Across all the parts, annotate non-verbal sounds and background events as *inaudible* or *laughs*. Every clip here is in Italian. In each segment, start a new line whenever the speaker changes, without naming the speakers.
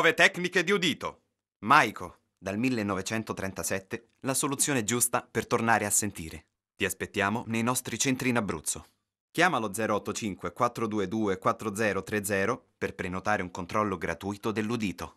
prove tecniche di udito. Maiko, dal 1937, la soluzione giusta per tornare a sentire. Ti aspettiamo nei nostri centri in Abruzzo. Chiama lo 085 422 4030 per prenotare un controllo gratuito dell'udito.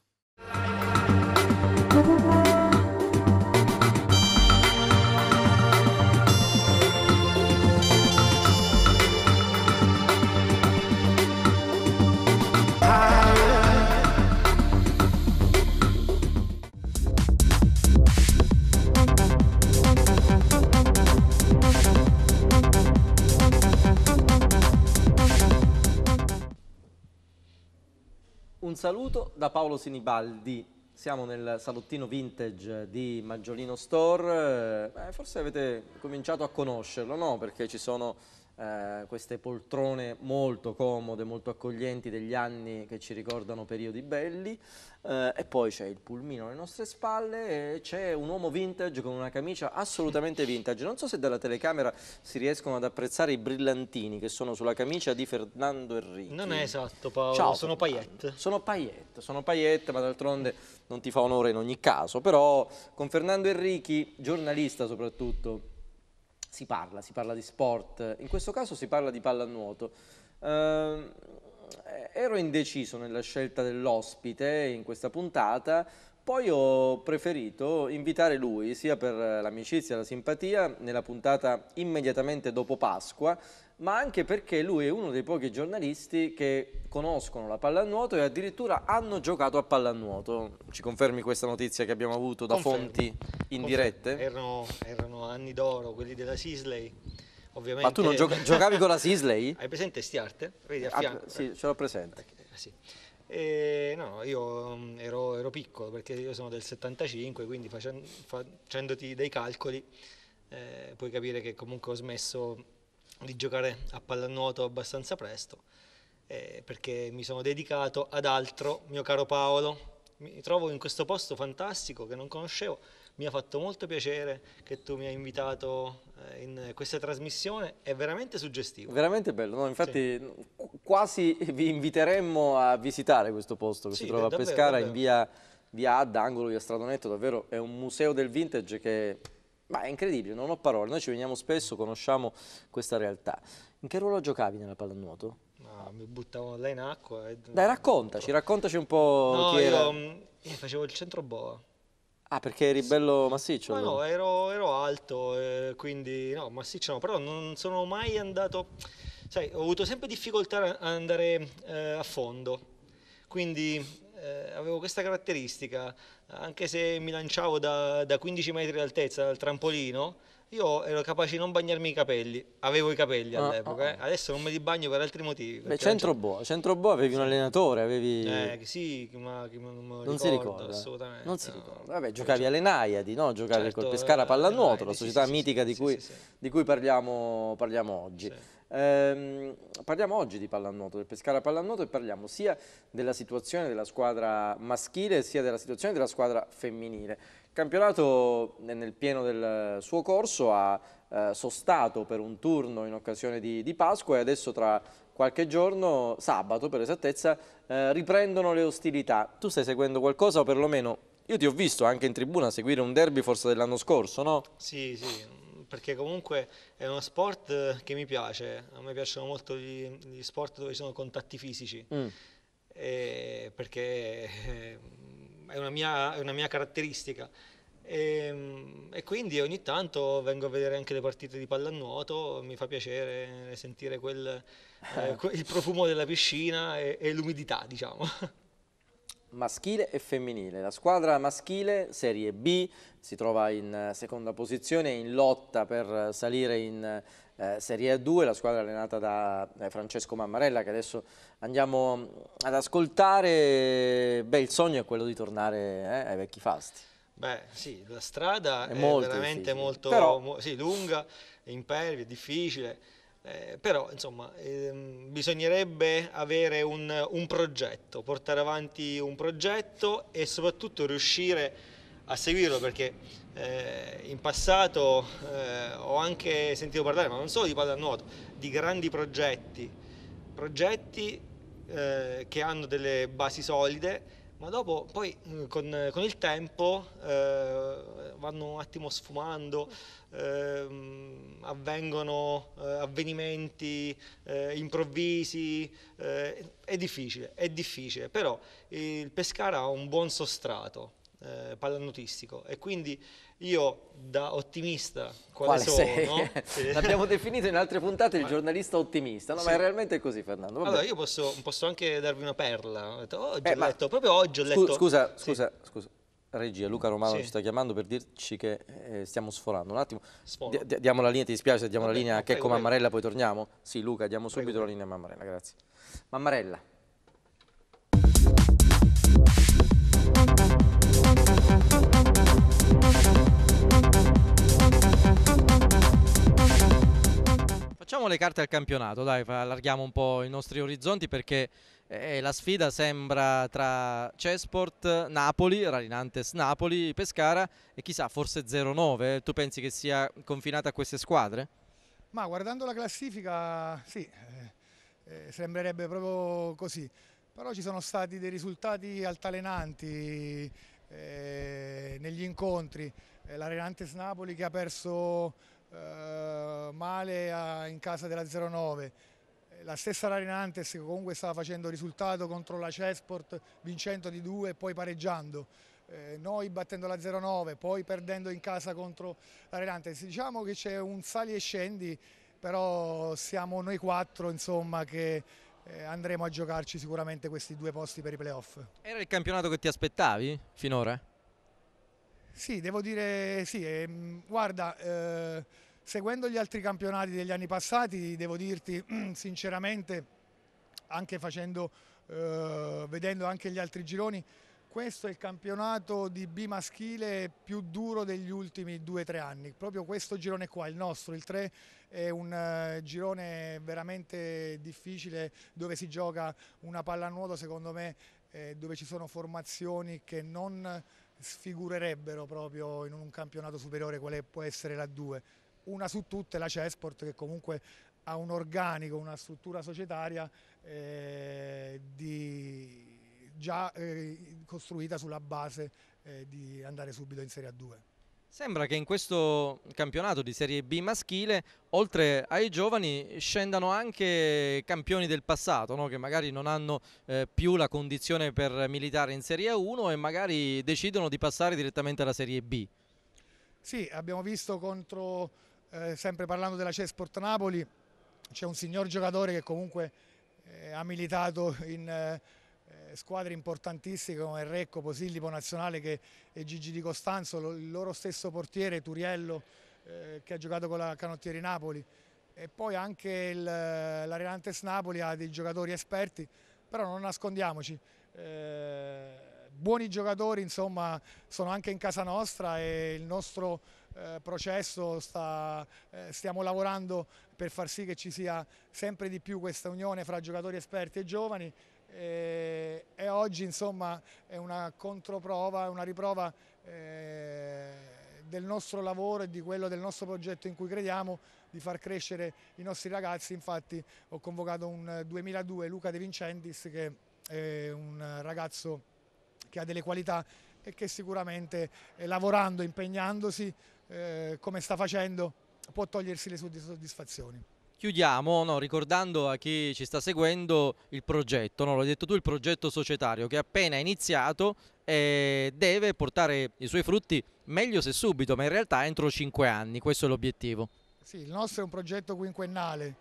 Un saluto da Paolo Sinibaldi. Siamo nel salottino vintage di Maggiolino Store. Eh, forse avete cominciato a conoscerlo, no? Perché ci sono eh, queste poltrone molto comode, molto accoglienti degli anni che ci ricordano periodi belli eh, e poi c'è il pulmino alle nostre spalle e c'è un uomo vintage con una camicia assolutamente vintage non so se dalla telecamera si riescono ad apprezzare i brillantini che sono sulla camicia di Fernando Enrico. non è
esatto Paolo, Ciao, sono paillette
sono paillette, sono paillette ma d'altronde non ti fa onore in ogni caso però con Fernando Enrichi, giornalista soprattutto si parla, si parla di sport, in questo caso si parla di pallanuoto. Eh, ero indeciso nella scelta dell'ospite in questa puntata, poi ho preferito invitare lui sia per l'amicizia, e la simpatia, nella puntata immediatamente dopo Pasqua, ma anche perché lui è uno dei pochi giornalisti che conoscono la pallanuoto e addirittura hanno giocato a pallanuoto. Ci confermi questa notizia che abbiamo avuto da Confermo. fonti indirette?
Erano, erano anni d'oro quelli della Sisley. Ovviamente... Ma tu non gioca giocavi con la *laughs* Sisley? Hai presente Stiarte? Vedi a ah, fianco. Ah,
sì, ce l'ho presente.
Ah, sì. E, eh, no, io mm, ero, ero, piccolo perché io sono del 75, quindi facendoti dei calcoli eh, puoi capire che comunque ho smesso di giocare a pallanuoto abbastanza presto eh, perché mi sono dedicato ad altro, mio caro Paolo. Mi trovo in questo posto fantastico che non conoscevo, mi ha fatto molto piacere che tu mi hai invitato eh, in questa trasmissione, è veramente suggestivo.
Veramente bello, no? infatti sì. quasi vi inviteremmo a visitare questo posto che sì, si trova davvero, a Pescara davvero. in via, via Ad, angolo via Stradonetto, davvero è un museo del vintage che ma è incredibile, non ho parole, noi ci veniamo spesso, conosciamo questa realtà. In che ruolo giocavi nella pallanuoto?
No, mi buttavo là in acqua. E... Dai, raccontaci, raccontaci un
po' no, chi era. Io,
mm, io facevo il centro boa.
Ah, perché eri bello massiccio? Ma no,
ero, ero alto, eh, quindi no, massiccio no, però non sono mai andato... Sai, ho avuto sempre difficoltà ad andare eh, a fondo, quindi eh, avevo questa caratteristica, anche se mi lanciavo da, da 15 metri d'altezza dal trampolino, io ero capace di non bagnarmi i capelli, avevo i capelli ah, ah all'epoca, ah, eh. adesso non me li bagno per altri motivi. Beh, Centro
Boa, Centro Boa avevi sì. un allenatore, avevi... Eh,
sì, ma che non, non ricordo, si ricorda. assolutamente.
Non si ricorda. Vabbè, giocavi alle Naiadi, no? Giocavi certo, col Pescara eh, Pallanuoto, la società mitica di, cui, parliamo, oggi. Sì. Ehm, parliamo oggi di pallanuoto, del Pescara pallanuoto e parliamo sia della situazione della squadra maschile sia della situazione della squadra femminile. Il campionato è eh, nel pieno del suo corso, ha eh, sostato per un turno in occasione di, di, Pasqua e adesso tra qualche giorno, sabato per esattezza, eh, riprendono le ostilità. Tu stai seguendo qualcosa o perlomeno io ti ho visto anche in tribuna seguire un derby forse dell'anno scorso, no?
Sì, sì, perché comunque è uno sport eh, che mi piace, a me piacciono molto gli, gli sport dove ci sono contatti fisici, mm. perché eh, è una mia, è una mia caratteristica. E, mm, e, quindi ogni tanto vengo a vedere anche le partite di pallanuoto, mi fa piacere eh, sentire quel, eh, il profumo della piscina e, e l'umidità, diciamo. *laughs*
maschile e femminile. La squadra maschile, Serie B, si trova in eh, seconda posizione in lotta per eh, salire in eh, Serie A2, la squadra allenata da eh, Francesco Mammarella che adesso andiamo mm, ad ascoltare. Beh, il sogno è quello di tornare eh, ai vecchi fasti.
Beh, sì, la strada è, è molto veramente difficile. molto Però... mo sì, lunga, impervia, difficile eh, però insomma ehm, bisognerebbe avere un, un, progetto, portare avanti un progetto e soprattutto riuscire a seguirlo perché eh, in passato eh, ho anche sentito parlare, ma non solo di pallanuoto, di grandi progetti, progetti eh, che hanno delle basi solide ma dopo poi mm, con, con il tempo eh, vanno un attimo sfumando, eh, avvengono eh, avvenimenti eh, improvvisi, eh, è difficile, è difficile, però il Pescara ha un buon sostrato eh, e quindi io da ottimista quale, quale sono sei? *laughs* l'abbiamo
definito in altre puntate il giornalista ottimista no, sì. ma è realmente così Fernando Vabbè. allora io posso,
posso, anche darvi una perla oh, oggi eh, ho eh, letto, proprio oggi ho letto scusa,
sì. scusa, scusa Regia, Luca Romano sì. ci sta chiamando per dirci che eh, stiamo sforando. Un attimo, di diamo la linea, ti dispiace diamo Vabbè, la linea a Checco Mammarella, poi torniamo? Sì, Luca, diamo subito prego. la linea a Mammarella, grazie. Mammarella. Thank Facciamo le carte al campionato, dai, allarghiamo un po' i nostri orizzonti perché eh, la sfida sembra tra Cesport, Napoli, Rarinantes, Napoli, Pescara e chissà, forse 0-9. Eh, tu pensi che sia confinata a queste squadre?
Ma guardando la classifica, sì, eh, eh, sembrerebbe proprio così. Però ci sono stati dei risultati altalenanti eh, negli incontri. Eh, L'Arenantes Napoli che ha perso eh, male a, in casa della 09, eh, la stessa Larinantes che comunque stava facendo risultato contro la Cesport vincendo di 2 e poi pareggiando. Eh, noi battendo la 09, poi perdendo in casa contro la Renantes. Diciamo che c'è un sali e scendi, però siamo noi quattro insomma, che eh, andremo a giocarci sicuramente questi due posti per i playoff.
Era il campionato che ti aspettavi finora?
Sì, devo dire sì, ehm, guarda, eh, seguendo gli altri campionati degli anni passati, devo dirti *clears throat* sinceramente, anche facendo, eh, vedendo anche gli altri gironi, questo è il campionato di B maschile più duro degli ultimi due o tre anni, proprio questo girone qua, il nostro, il 3 è un eh, girone veramente difficile dove si gioca una pallanuoto secondo me eh, dove ci sono formazioni che non sfigurerebbero proprio in un campionato superiore quale può essere la 2. Una su tutte la Cesport che comunque ha un organico, una struttura societaria eh, di, già eh, costruita sulla base eh, di andare subito in Serie A2.
Sembra che in questo campionato di Serie B maschile, oltre ai giovani, scendano anche campioni del passato, no? che magari non hanno eh, più la condizione per militare in Serie 1 e magari decidono di passare direttamente alla Serie B.
Sì, abbiamo visto contro, eh, sempre parlando della Cesport Napoli, c'è un signor giocatore che comunque eh, ha militato in eh, squadre importantissime come Recco, Posillipo Nazionale che, e Gigi Di Costanzo, lo, il loro stesso portiere Turiello eh, che ha giocato con la Canottieri Napoli e poi anche l'Arenantes Napoli ha dei giocatori esperti, però non nascondiamoci. Eh, buoni giocatori insomma sono anche in casa nostra e il nostro eh, processo sta, eh, stiamo lavorando per far sì che ci sia sempre di più questa unione fra giocatori esperti e giovani e, eh, e oggi insomma è una controprova, una riprova eh, del nostro lavoro e di quello del nostro progetto in cui crediamo di far crescere i nostri ragazzi, infatti ho convocato un 2002 Luca De Vincentis che è un ragazzo che ha delle qualità e che sicuramente eh, lavorando, impegnandosi eh, come sta facendo può togliersi le sue soddisfazioni.
Chiudiamo no, ricordando a chi ci sta seguendo il progetto, no, l'hai detto tu, il progetto societario che è appena iniziato e deve portare i suoi frutti meglio se subito, ma in realtà entro cinque anni, questo è l'obiettivo.
Sì, il nostro è un progetto quinquennale,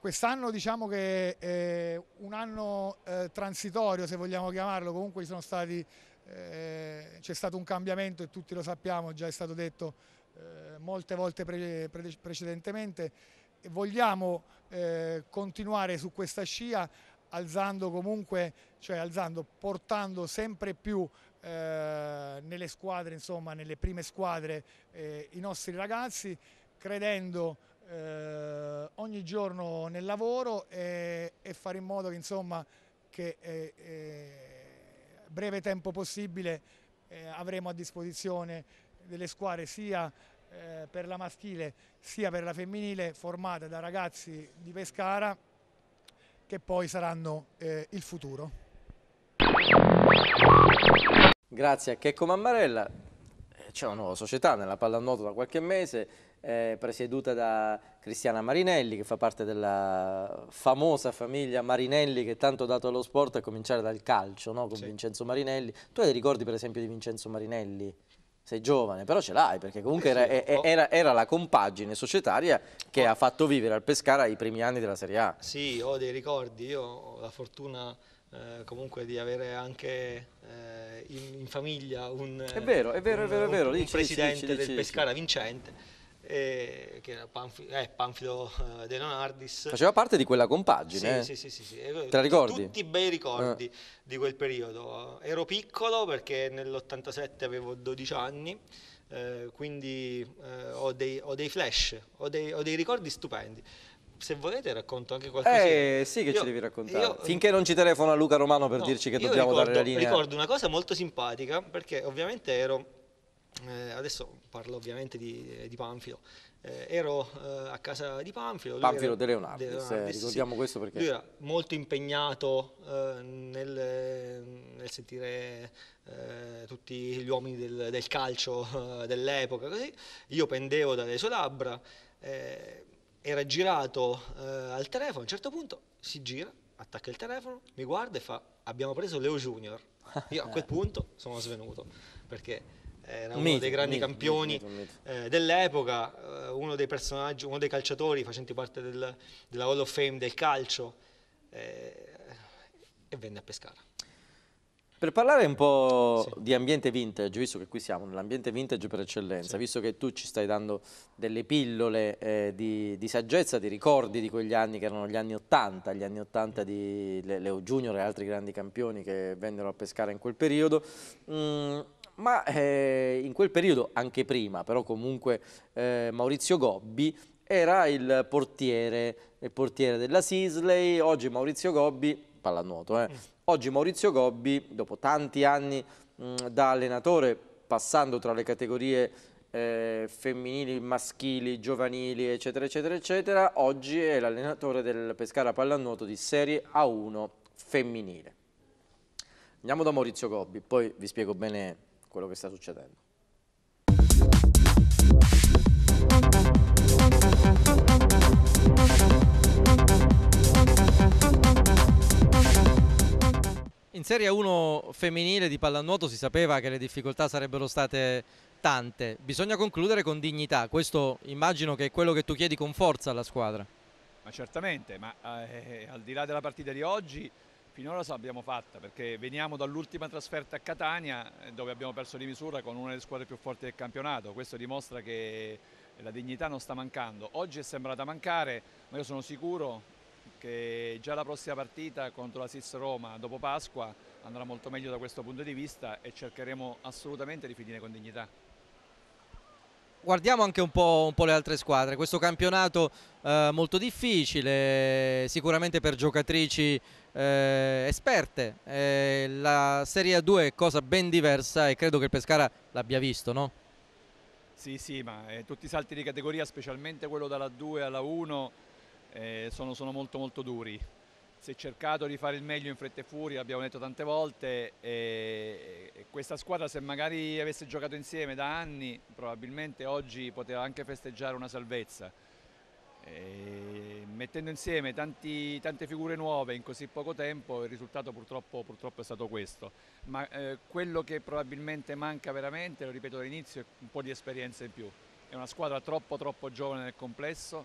quest'anno diciamo che è un anno eh, transitorio se vogliamo chiamarlo, comunque stati, eh, c'è stato un cambiamento e tutti lo sappiamo, già è stato detto eh, molte volte pre pre precedentemente vogliamo eh, continuare su questa scia alzando comunque, cioè alzando, portando sempre più eh, nelle squadre, insomma nelle prime squadre eh, i nostri ragazzi, credendo eh, ogni giorno nel lavoro e, e, fare in modo che insomma che eh, eh, breve tempo possibile eh, avremo a disposizione delle squadre sia eh, per la maschile sia per la femminile formate da ragazzi di Pescara che poi saranno eh, il futuro.
Grazie a Checco Mammarella, eh, c'è una nuova società nella pallanuoto da qualche mese, eh, presieduta da Cristiana Marinelli, che fa parte della famosa famiglia Marinelli che tanto ha dato allo sport, a cominciare dal calcio, no? con sì. Vincenzo Marinelli. Tu hai dei ricordi per esempio di Vincenzo Marinelli? sei giovane, però ce l'hai perché comunque eh era, era, era, la compagine societaria che ha fatto vivere al Pescara i primi anni della Serie A.
Sì, ho dei ricordi, io ho la fortuna eh, comunque di avere anche eh, in, in, famiglia un, presidente del Pescara Vincente eh, che era Panfi eh, Panfilo eh, De Leonardis. Faceva parte di quella compagine. Sì, eh? sì, sì, sì, sì. Te la ricordi? Tutti i bei ricordi eh. di quel periodo. Ero piccolo perché nell'87 avevo 12 anni. Eh, quindi ho dei, ho, dei, flash, ho dei, ho dei ricordi stupendi se volete racconto anche qualcosa. Eh sì che io, ci devi raccontare. Io,
Finché non ci telefona Luca Romano per no, dirci che dobbiamo ricordo, dare la linea. Ricordo
una cosa molto simpatica perché ovviamente ero eh, adesso parlo ovviamente di, eh, di Panfilo, eh, ero eh, a casa di Panfilo. Panfilo De Leonardo, De Leonardi ricordiamo sì. questo perché... Lui era molto impegnato eh, nel, nel, sentire eh, tutti gli uomini del, del calcio dell'epoca, così. Io pendevo dalle sue labbra, era girato al telefono, a un certo punto si gira, attacca il telefono, mi guarda e fa abbiamo preso Leo Junior. Io a quel *laughs* punto sono svenuto perché era uno dei grandi mito, campioni mito, mito, eh, dell'epoca, eh, uno dei personaggi, uno dei calciatori facenti parte del, della Hall of Fame del calcio eh, e venne a Pescara.
Per parlare un po' sì. di ambiente vintage, visto che qui siamo nell'ambiente vintage per eccellenza, sì. visto che tu ci stai dando delle pillole eh, di, di, saggezza, di ricordi di quegli anni che erano gli anni 80, gli anni 80 di Leo Junior e altri grandi campioni che vennero a pescare in quel periodo, mm, ma eh, in quel periodo, anche prima, però comunque eh, Maurizio Gobbi era il portiere, il portiere della Sisley, oggi Maurizio Gobbi, pallanuoto, eh, mm. oggi Maurizio Gobbi, dopo tanti anni mh, mm, da allenatore, passando tra le categorie eh, femminili, maschili, giovanili, eccetera, eccetera, eccetera, oggi è l'allenatore del Pescara Pallanuoto di Serie A1 femminile. Andiamo da Maurizio Gobbi, poi vi spiego bene quello che sta succedendo. In Serie 1 femminile di pallanuoto si sapeva che le difficoltà sarebbero state tante, bisogna concludere con dignità, questo immagino che è quello che tu chiedi con forza alla squadra.
Ma certamente, ma eh, al di là della partita di oggi Finora ce l'abbiamo fatta perché veniamo dall'ultima trasferta a Catania eh, dove abbiamo perso di misura con una delle squadre più forti del campionato. Questo dimostra che la dignità non sta mancando. Oggi è sembrata mancare, ma io sono sicuro che già la prossima partita contro la SIS Roma dopo Pasqua andrà molto meglio da questo punto di vista e cercheremo assolutamente di finire con dignità.
Guardiamo anche un po', un po le altre squadre, questo campionato eh, molto difficile, sicuramente per giocatrici eh, esperte. Eh, la Serie A2 è cosa ben diversa e credo che il Pescara l'abbia visto, no?
Sì, sì, ma eh, tutti i salti di categoria, specialmente quello dalla 2 alla 1, eh, sono, sono, molto molto duri. Si è cercato di fare il meglio in fretta e furia, l'abbiamo detto tante volte, e, e questa squadra se magari avesse giocato insieme da anni, probabilmente oggi poteva anche festeggiare una salvezza. E mettendo insieme tanti, tante figure nuove in così poco tempo il risultato purtroppo, purtroppo è stato questo, ma eh, quello che probabilmente manca veramente, lo ripeto dall'inizio, è un po' di esperienza in più, è una squadra troppo troppo giovane nel complesso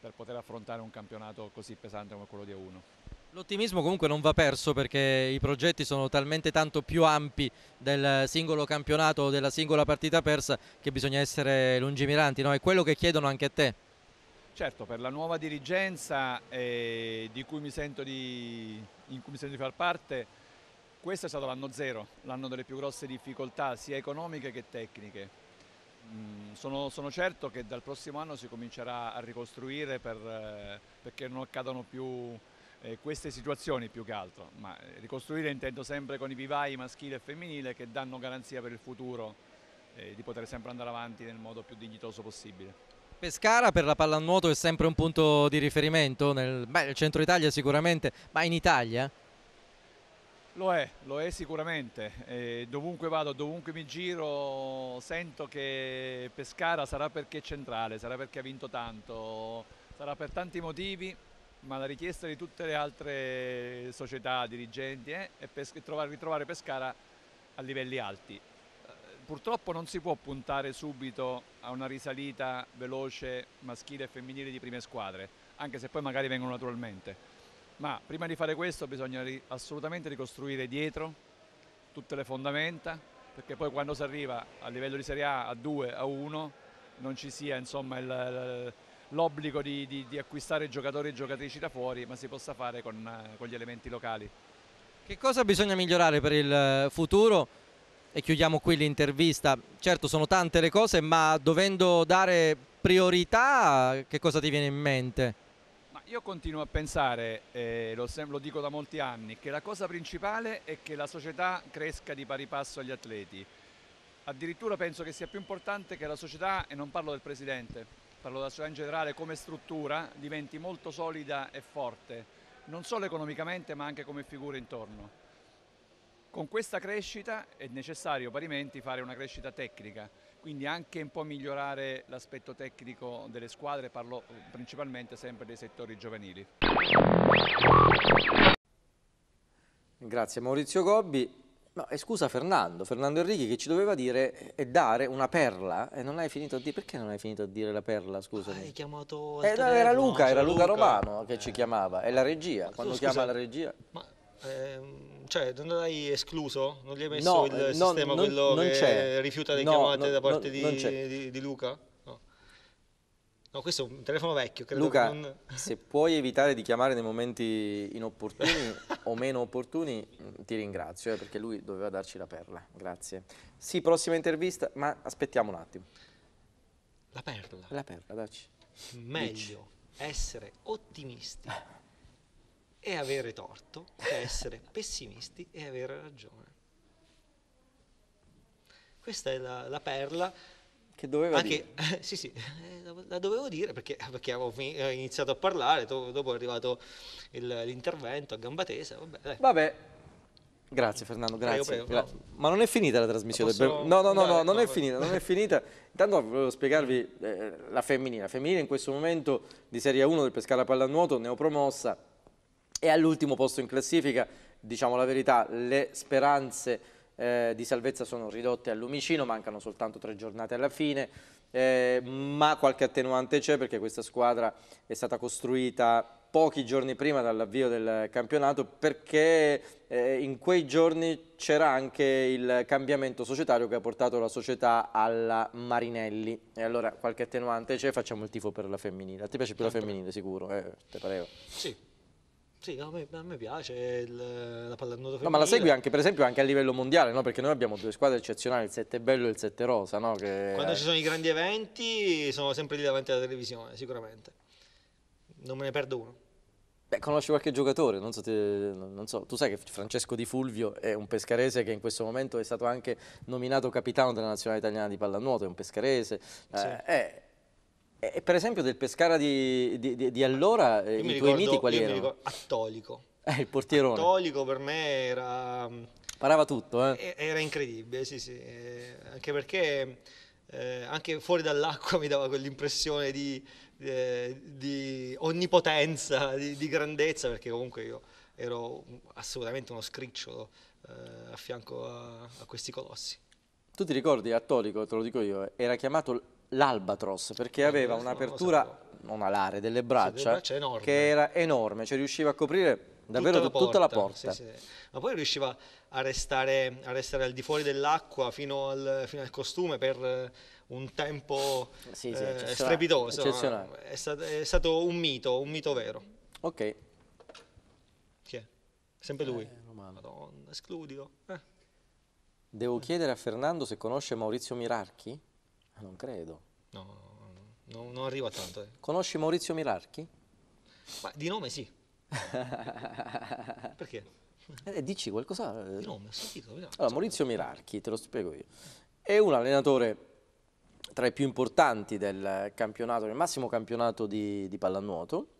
per poter affrontare un campionato così pesante come quello di A1.
L'ottimismo comunque non va perso perché i progetti sono talmente tanto più ampi del singolo campionato o della singola partita persa che bisogna essere lungimiranti no? è quello che chiedono anche a te.
Certo, per la nuova dirigenza eh, di cui di, in cui mi sento di far parte, questo è stato l'anno zero, l'anno delle più grosse difficoltà sia economiche che tecniche. Mm, sono, sono, certo che dal prossimo anno si comincerà a ricostruire per, eh, perché non accadano più eh, queste situazioni più che altro, ma eh, ricostruire intendo sempre con i vivai maschile e femminile che danno garanzia per il futuro eh, di poter sempre andare avanti nel modo più dignitoso possibile.
Pescara per la pallanuoto è sempre un punto di riferimento nel, beh, centro Italia sicuramente, ma in Italia?
Lo è, lo è sicuramente. E dovunque vado, dovunque mi giro, sento che Pescara sarà perché è centrale, sarà perché ha vinto tanto, sarà per tanti motivi, ma la richiesta di tutte le altre società, dirigenti, eh, è, pes trovare, ritrovare Pescara a livelli alti purtroppo non si può puntare subito a una risalita veloce maschile e femminile di prime squadre, anche se poi magari vengono naturalmente. Ma prima di fare questo bisogna ri assolutamente ricostruire dietro tutte le fondamenta, perché poi quando si arriva a livello di Serie A, a 2, a 1, non ci sia l'obbligo di, di, di, acquistare giocatori e giocatrici da fuori, ma si possa fare con, con gli elementi locali.
Che cosa bisogna migliorare per il futuro? e chiudiamo qui l'intervista. Certo sono tante le cose, ma dovendo dare priorità, che cosa ti viene in mente?
Ma io continuo a pensare, eh, lo, lo dico da molti anni, che la cosa principale è che la società cresca di pari passo agli atleti. Addirittura penso che sia più importante che la società, e non parlo del Presidente, parlo della società in generale come struttura, diventi molto solida e forte, non solo economicamente ma anche come figura intorno. Con questa crescita è necessario parimenti fare una crescita tecnica, quindi anche un po' migliorare l'aspetto tecnico delle squadre, parlo eh, principalmente sempre dei settori giovanili.
Grazie Maurizio Gobbi. No, e eh, scusa Fernando, Fernando Enrichi che ci doveva dire e eh, dare una perla e non hai finito a dire, perché non hai finito a dire la perla, scusami? Hai
chiamato... Eh, no, era Luca, era Luca, Luca Romano
che eh. ci chiamava, è la regia, quando scusa, chiama la regia...
Ma, ehm cioè, non l'hai escluso? Non gli hai messo no, il eh, no, sistema non, quello non che rifiuta le no, chiamate da parte di, di, di, Luca? No, questo è un telefono vecchio. Luca, non...
se puoi evitare di chiamare nei momenti inopportuni *laughs* o meno opportuni, mm, ti ringrazio, eh, perché lui doveva darci la perla. Grazie. Sì, prossima intervista, ma aspettiamo un attimo.
La perla? La perla, dacci. Meglio Dici. essere ottimisti *laughs* è avere torto, è essere pessimisti e avere ragione. Questa è la, la perla che doveva anche, dire. Eh, *laughs* sì, sì, eh, la dovevo dire perché, perché avevo fin- iniziato a parlare, to- dopo è arrivato il, l'intervento a gamba tesa. Vabbè, vabbè,
Grazie Fernando, grazie. Prego, prego, prego. Ma non è finita la trasmissione. La posso... No, no, no, no, non è finita, non è finita. Intanto volevo spiegarvi eh, la femminile. La femminile in questo momento di Serie 1 del Pescara Pallanuoto, neopromossa, è all'ultimo posto in classifica, diciamo la verità, le speranze eh, di salvezza sono ridotte al lumicino, mancano soltanto tre giornate alla fine, eh, ma qualche attenuante c'è perché questa squadra è stata costruita pochi giorni prima dall'avvio del campionato perché eh, in quei giorni c'era anche il cambiamento societario che ha portato la società alla Marinelli e allora qualche attenuante c'è facciamo il tifo per la femminile ti piace più la certo. femminile sicuro eh, te pareva
sì sì, a, me, a, me, piace il, la pallanuoto femminile. No, ma la segui anche,
per esempio, anche a livello mondiale, no? Perché noi abbiamo due squadre eccezionali, il 7 bello e il 7 rosa, no? Che... Quando ci
sono i grandi eventi sono sempre lì davanti alla televisione, sicuramente. Non me ne perdo uno.
Beh, conosci qualche giocatore, non so, te, non so, tu sai che Francesco Di Fulvio è un pescarese che in questo momento è stato anche nominato capitano della nazionale italiana di pallanuoto, è un pescarese, sì. eh, è, eh, e eh, eh, per esempio del Pescara di, di, di allora, eh, io i tuoi ricordo, miti quali erano? Ricordo,
Attolico.
*laughs* Eh, il portierone.
Attolico per me era... Mm,
Parava tutto, eh?
Era incredibile, sì, sì. Anche perché eh, anche fuori dall'acqua *laughs* mi dava quell'impressione di, di, onnipotenza, di, grandezza, perché comunque io ero assolutamente uno scricciolo a fianco a, a questi colossi.
Tu ti ricordi, Attolico, te lo dico io, era chiamato l'Albatros perché eh, aveva un'apertura non alare delle braccia, sì, braccia che era enorme, cioè riusciva a coprire davvero tutta la porta. Tutta la porta. Sì,
sì. Ma poi riusciva a restare, a restare al di fuori dell'acqua fino, fino al, costume per eh, un tempo sì, eh, strepitoso. Eccezionale. È, stato, è, stato, un mito, un mito vero. Ok. Chi è?
Sempre lui. Eh,
Madonna, escludilo. Eh.
Devo chiedere a Fernando se conosce Maurizio Mirarchi? Ah, non credo.
No, no, no non arriva tanto. Eh.
Conosci Maurizio Mirarchi?
Ma di nome sì. *laughs* Perché?
Eh, dici qualcosa? Eh. Di nome, ho sentito. Vediamo. Allora, Maurizio Mirarchi, te lo spiego io, è un allenatore tra i più importanti del campionato, del massimo campionato di, di pallanuoto.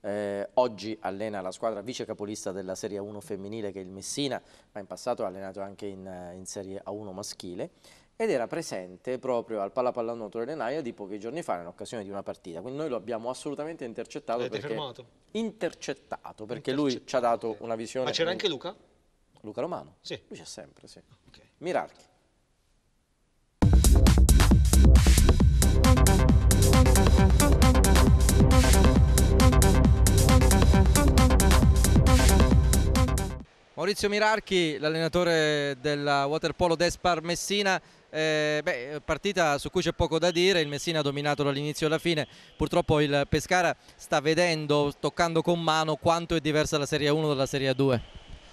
Eh, oggi allena la squadra vice capolista della Serie A1 femminile che è il Messina, ma in passato ha allenato anche in, in Serie A1 maschile ed era presente proprio al Palapallanotto dell'Enaia di pochi giorni fa in occasione di una partita. Quindi noi lo abbiamo assolutamente intercettato. L'avete perché, fermato? Intercettato, perché intercettato. lui ci ha dato una visione. Ma c'era anche Luca? Luca Romano? Sì. Lui c'è sempre, sì. Okay. Mirarchi. Maurizio Mirarchi, l'allenatore della Waterpolo Despar Messina, eh, beh, partita su cui c'è poco da dire, il Messina ha dominato dall'inizio alla fine, purtroppo il Pescara sta vedendo, toccando con mano quanto è diversa la Serie 1 dalla Serie 2.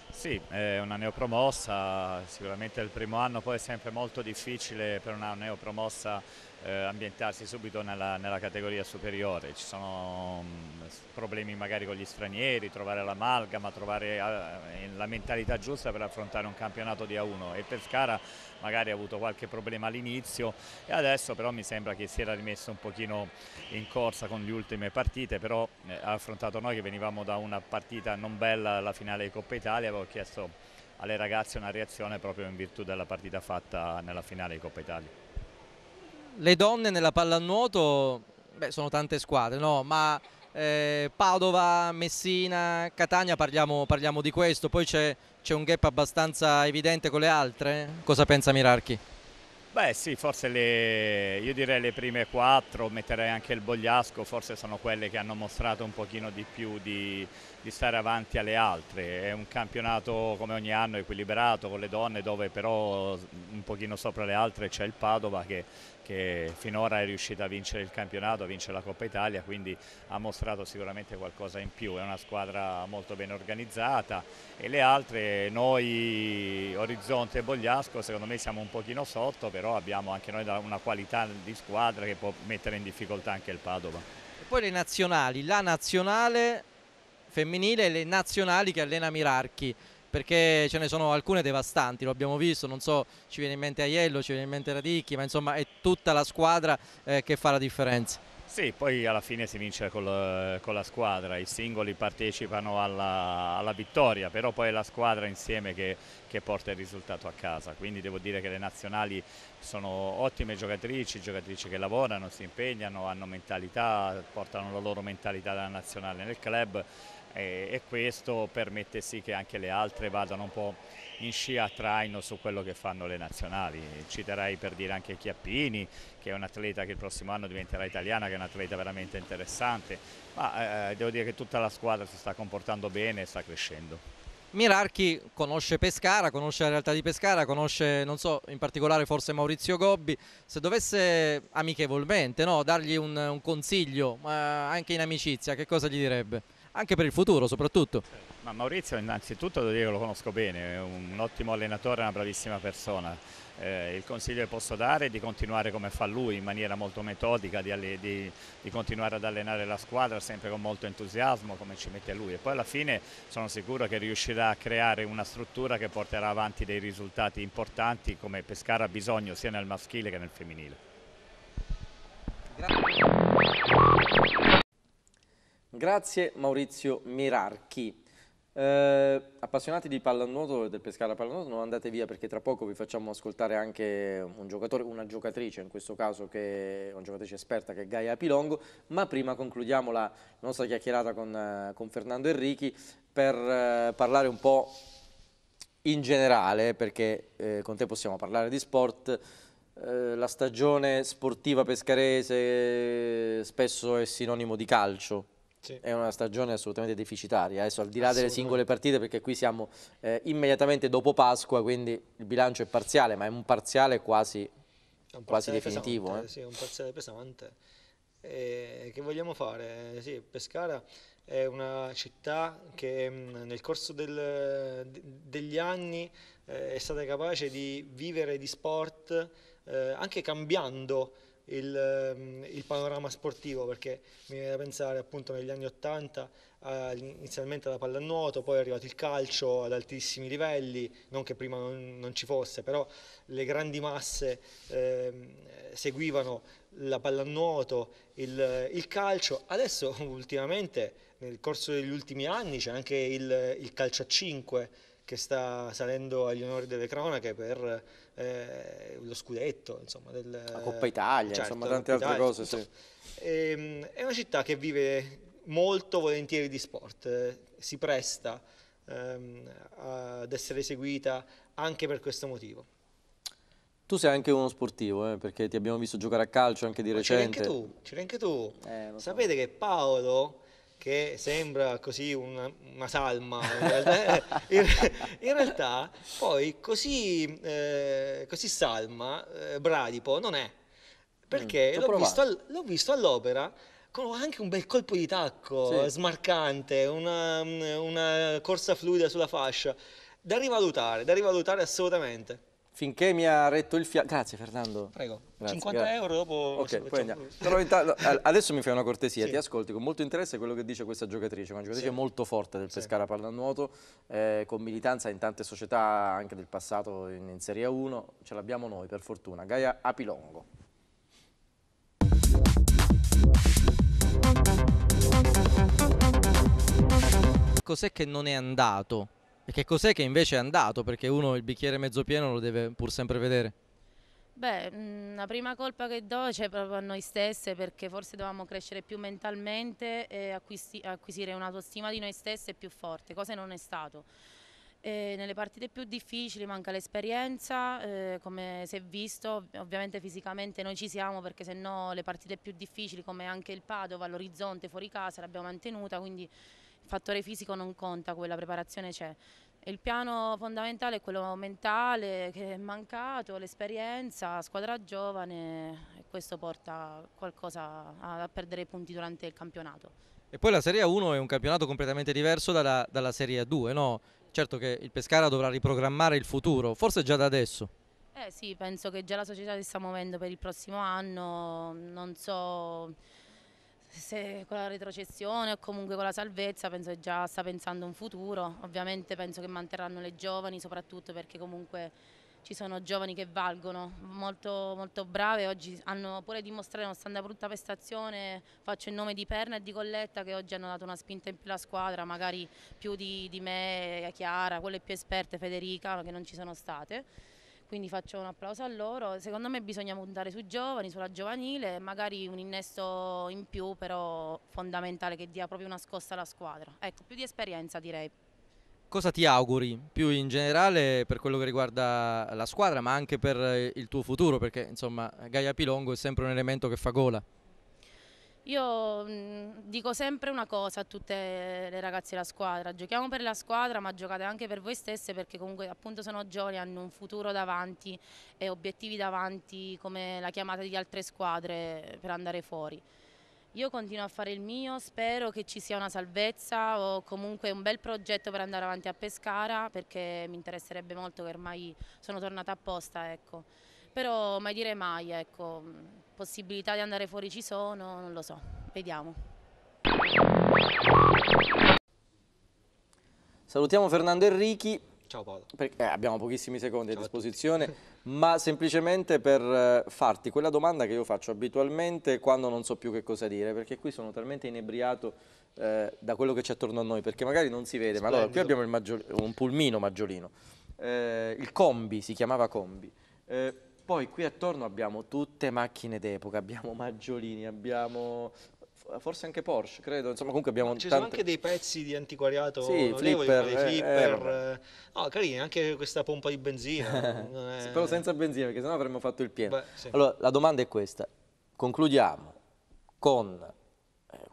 Sì, è una neopromossa, sicuramente il primo anno poi è sempre molto difficile per una neopromossa eh, ambientarsi subito nella, nella, categoria superiore, ci sono mh, mm, problemi magari con gli stranieri, trovare l'amalgama, trovare uh, la mentalità giusta per affrontare un campionato di A1 e Pescara magari ha avuto qualche problema all'inizio e adesso però mi sembra che si era rimesso un pochino in corsa con le ultime partite, però eh, ha affrontato noi che venivamo da una partita non bella alla finale di Coppa Italia, avevo chiesto alle ragazze una reazione proprio in virtù della partita fatta nella finale di Coppa Italia
le donne nella pallanuoto beh, sono tante squadre, no? ma eh, Padova, Messina, Catania parliamo, parliamo di questo, poi c'è un gap abbastanza evidente con le
altre,
cosa pensa Mirarchi?
Beh sì, forse le, io direi le prime quattro, metterei anche il Bogliasco, forse sono quelle che hanno mostrato un pochino di più di, di stare avanti alle altre. È un campionato come ogni anno equilibrato con le donne dove però un pochino sopra le altre c'è il Padova che, che finora è riuscita a vincere il campionato, a vincere la Coppa Italia, quindi ha mostrato sicuramente qualcosa in più. È una squadra molto ben organizzata e le altre, noi Orizzonte e Bogliasco, secondo me siamo un pochino sotto, però abbiamo anche noi una qualità di squadra che può mettere in difficoltà anche il Padova. E
poi le nazionali, la nazionale femminile e le nazionali che allena Mirarchi perché ce ne sono alcune devastanti, lo abbiamo visto, non so, ci viene in mente Aiello, ci viene in mente Radicchi, ma insomma è tutta la squadra eh, che fa la differenza.
Sì, poi alla fine si vince col, con la squadra, i singoli partecipano alla, alla, vittoria, però poi è la squadra insieme che, che, porta il risultato a casa, quindi devo dire che le nazionali sono ottime giocatrici, giocatrici che lavorano, si impegnano, hanno mentalità, portano la loro mentalità dalla nazionale nel club, e, e questo permette sì che anche le altre vadano un po' in scia a traino su quello che fanno le nazionali. Citerai per dire anche Chiappini, che è un atleta che il prossimo anno diventerà italiana, che è un atleta veramente interessante, ma eh, eh, devo dire che tutta la squadra si sta comportando bene e sta crescendo.
Mirarchi conosce Pescara, conosce la realtà di Pescara, conosce, non so, in particolare forse Maurizio Gobbi. Se dovesse amichevolmente no, dargli un, un consiglio, ma eh, anche in amicizia, che cosa gli direbbe? anche per il futuro soprattutto.
Ma Maurizio innanzitutto devo dire che lo conosco bene, è un ottimo allenatore, una bravissima persona. Eh, il consiglio che posso dare è di continuare come fa lui in maniera molto metodica, di, di, di, continuare ad allenare la squadra sempre con molto entusiasmo come ci mette lui e poi alla fine sono sicuro che riuscirà a creare una struttura che porterà avanti dei risultati importanti come Pescara ha bisogno sia nel maschile che nel femminile.
Grazie.
Grazie Maurizio Mirarchi. Eh, appassionati di pallanuoto e del pescare a pallanuoto non andate via perché tra poco vi facciamo ascoltare anche un giocatore, una giocatrice in questo caso che è una giocatrice esperta che è Gaia Pilongo ma prima concludiamo la nostra chiacchierata con, eh, con Fernando Enrichi per eh, parlare un po' in generale perché eh, con te possiamo parlare di sport eh, la stagione sportiva pescarese spesso è sinonimo di calcio sì. È una stagione assolutamente deficitaria, adesso al di là delle singole partite perché qui siamo eh, immediatamente dopo Pasqua, quindi il bilancio è parziale, ma è un parziale quasi, un
parziale quasi definitivo. Pesante, eh. Sì, è un parziale pesante. Eh, che vogliamo fare? Sì, Pescara è una città che mm, nel corso del, degli anni eh, è stata capace di vivere di sport eh, anche cambiando il, ehm, il, panorama sportivo perché mi viene da pensare appunto negli anni 80 eh, inizialmente alla pallanuoto, poi è arrivato il calcio ad altissimi livelli, non che prima non, non ci fosse, però le grandi masse eh, seguivano la pallanuoto, il, il calcio, adesso *laughs* ultimamente nel corso degli ultimi anni c'è anche il, il calcio a 5 che sta salendo agli onori delle cronache per eh, lo scudetto, insomma, del, la Coppa Italia, certo, insomma, tante Italia, altre cose. Sì. E, è una città che vive molto volentieri di sport, si presta ehm, ad essere seguita anche per questo motivo.
Tu sei anche uno sportivo, eh, perché ti abbiamo visto giocare a calcio anche di Ma recente. C'eri anche
tu, c'eri anche tu. Eh, Sapete so. che Paolo che sembra così una, una salma, *laughs* in, in, realtà poi così, eh, così salma eh, Bradipo non è,
perché mm, l'ho, visto
al, l'ho visto all'opera con anche un bel colpo di tacco, sì. smarcante, una, una corsa fluida sulla fascia, da rivalutare, da rivalutare assolutamente.
Finché mi ha retto il fiato. Grazie Fernando. Prego. Grazie, 50 grazie. euro
dopo. Okay, facciamo... Però
intanto, adesso mi fai una cortesia, sì. ti ascolti con molto interesse quello che dice questa giocatrice, una giocatrice sì. molto forte del Pescara sì. pallanuoto, eh, con militanza in tante società anche del passato in, in Serie 1. Ce l'abbiamo noi, per fortuna. Gaia Apilongo. Cos'è che non è andato? E che cos'è che invece è andato? Perché uno il bicchiere mezzo pieno lo deve pur sempre vedere.
Beh, mm, la prima colpa che do c'è proprio a noi stesse perché forse dovevamo crescere più mentalmente e acquisire un'autostima di noi stesse più forte, cosa non è stato. E nelle partite più difficili manca l'esperienza, eh, come si è visto, ovviamente fisicamente noi ci siamo perché se no le partite più difficili come anche il Padova, l'Orizzonte fuori casa l'abbiamo mantenuta, quindi il fattore fisico non conta, quella preparazione c'è. Il piano fondamentale è quello mentale che è mancato, l'esperienza, squadra giovane e questo porta qualcosa a perdere punti durante il campionato.
E poi la Serie A1 è un campionato completamente diverso dalla, dalla Serie A2, no? Certo che il Pescara dovrà riprogrammare il futuro, forse già da adesso.
Eh sì, penso che già la società si sta muovendo per il prossimo anno, non so se con la retrocessione o comunque con la salvezza penso che già sta pensando un futuro, ovviamente penso che manterranno le giovani soprattutto perché comunque ci sono giovani che valgono, molto, molto brave, oggi hanno pure dimostrato nonostante una brutta prestazione, faccio il nome di Perna e di Colletta che oggi hanno dato una spinta in più alla squadra, magari più di, di me, Chiara, quelle più esperte, Federica che non ci sono state quindi faccio un applauso a loro. Secondo me bisogna puntare sui giovani, sulla giovanile, magari un innesto in più, però fondamentale che dia proprio una scossa alla squadra. Ecco, più di esperienza direi.
Cosa ti auguri più in generale per quello che riguarda la squadra, ma anche per il tuo futuro? Perché insomma Gaia Pilongo è sempre un elemento che fa gola.
Io mm, dico sempre una cosa a tutte le ragazze della squadra, giochiamo per la squadra ma giocate anche per voi stesse perché comunque appunto sono giovani, hanno un futuro davanti e obiettivi davanti come la chiamata di altre squadre per andare fuori. Io continuo a fare il mio, spero che ci sia una salvezza o comunque un bel progetto per andare avanti a Pescara perché mi interesserebbe molto che ormai sono tornata apposta, ecco. però mai dire mai. Ecco mm, possibilità di andare fuori ci sono, non lo so, vediamo.
Salutiamo Fernando Enrichi. Ciao Paolo. Perché, eh, abbiamo pochissimi secondi Ciao a disposizione, a *laughs* ma semplicemente per eh, farti quella domanda che io faccio abitualmente quando non so più che cosa dire, perché qui sono talmente inebriato eh, da quello che c'è attorno a noi, perché magari non si vede, Splendido. ma allora qui abbiamo maggiol, un pulmino maggiolino. Eh, il combi, si chiamava combi. Eh, poi qui attorno abbiamo tutte macchine d'epoca, abbiamo Maggiolini, abbiamo forse anche Porsche, credo, insomma comunque abbiamo Ci tante... sono anche dei pezzi di antiquariato
sì, flipper, eh, flipper. Eh, no, carini, anche questa pompa di benzina. *laughs* è... Però senza
benzina, perché sennò avremmo fatto il pieno. Beh, sì. Allora, la domanda è questa. Concludiamo con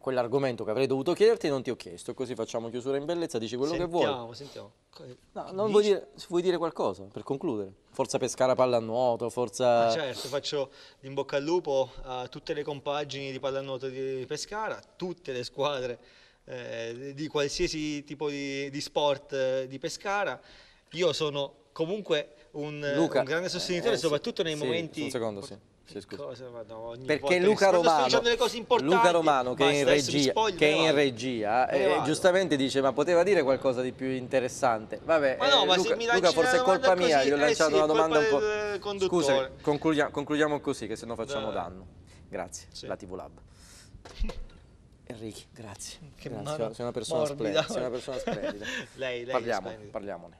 quell'argomento che avrei dovuto chiederti e non ti ho chiesto, così facciamo chiusura in bellezza, dici quello sentiamo, che
vuoi. Sentiamo, sentiamo. No, eh, vuoi, dire,
vuoi dire qualcosa per concludere? Forza pescare a pallanuoto, forza... Ma ah, certo,
faccio in bocca al lupo a tutte le compagini di pallanuoto di Pescara, tutte le squadre eh, di qualsiasi tipo di, di sport eh, di Pescara. Io sono comunque un, Luca, un grande eh, sostenitore, eh, soprattutto nei sì, momenti... Un secondo, sì sì, cosa, no, Perché Luca Romano, Luca Romano, che, è in regia, che è in regia eh,
giustamente dice ma poteva dire qualcosa di più interessante. Vabbè, no, eh, Luca, Luca forse è colpa mia, gli ho eh, lanciato sì, una domanda un po'... Scusa, concludiamo, concludiamo, così che se no facciamo danno. Grazie, sì. la TV Lab. *laughs* Enrico, grazie. Che grazie. sei una persona morbida. splendida. Sei una persona splendida. *laughs* lei, lei Parliamo, parliamone.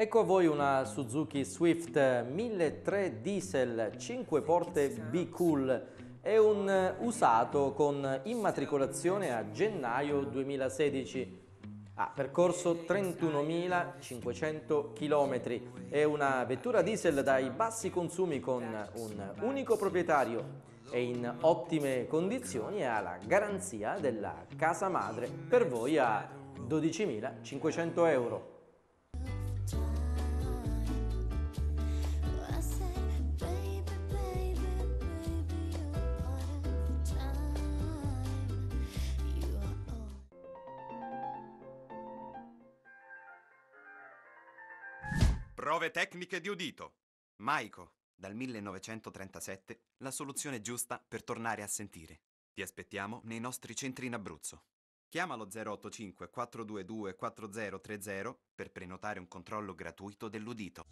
Ecco a voi una Suzuki Swift 1003 eh, diesel 5 porte B-Cool. È un eh, usato con immatricolazione a gennaio 2016. Ha percorso 31.500 km. È una vettura diesel dai bassi consumi con un unico proprietario. È in ottime condizioni e ha la garanzia della casa madre per voi a 12.500 euro.
Prove tecniche di udito. Maiko, dal 1937, la soluzione giusta per tornare a sentire. Ti aspettiamo nei nostri centri in Abruzzo. Chiama lo 085 422 4030 per prenotare un controllo gratuito dell'udito.